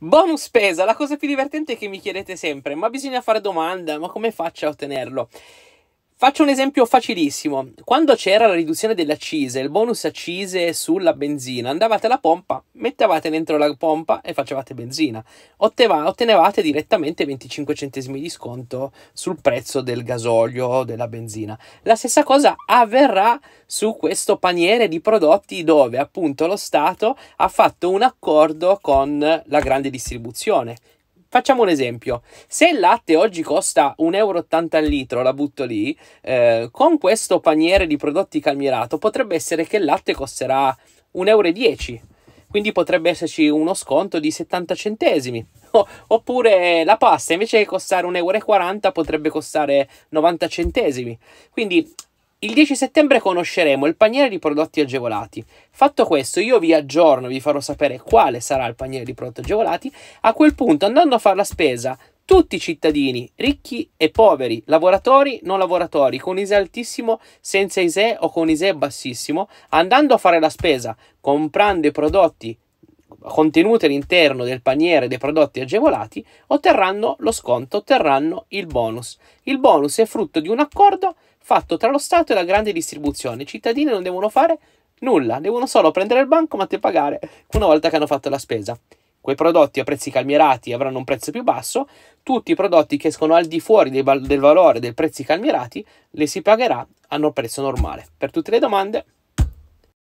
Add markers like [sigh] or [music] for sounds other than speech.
Bonus spesa, la cosa più divertente è che mi chiedete sempre, ma bisogna fare domanda, ma come faccio a ottenerlo? Faccio un esempio facilissimo. Quando c'era la riduzione delle accise, il bonus accise sulla benzina, andavate alla pompa, mettevate dentro la pompa e facevate benzina. Otteva, ottenevate direttamente 25 centesimi di sconto sul prezzo del gasolio o della benzina. La stessa cosa avverrà su questo paniere di prodotti dove appunto lo Stato ha fatto un accordo con la grande distribuzione Facciamo un esempio, se il latte oggi costa 1,80 euro al litro, la butto lì, eh, con questo paniere di prodotti calmirato potrebbe essere che il latte costerà 1,10 euro, quindi potrebbe esserci uno sconto di 70 centesimi. [laughs] oppure la pasta invece che costare 1,40 euro potrebbe costare 90 centesimi. Quindi il 10 settembre conosceremo il paniere di prodotti agevolati. Fatto questo, io vi aggiorno, vi farò sapere quale sarà il paniere di prodotti agevolati. A quel punto, andando a fare la spesa, tutti i cittadini, ricchi e poveri, lavoratori, non lavoratori, con ISE altissimo, senza ISE o con ISE bassissimo, andando a fare la spesa, comprando i prodotti contenuti all'interno del paniere dei prodotti agevolati otterranno lo sconto, otterranno il bonus. Il bonus è frutto di un accordo fatto tra lo Stato e la grande distribuzione. I cittadini non devono fare nulla, devono solo prendere il banco ma te pagare una volta che hanno fatto la spesa. Quei prodotti a prezzi calmierati avranno un prezzo più basso, tutti i prodotti che escono al di fuori del valore dei prezzi calmierati li si pagherà a un prezzo normale. Per tutte le domande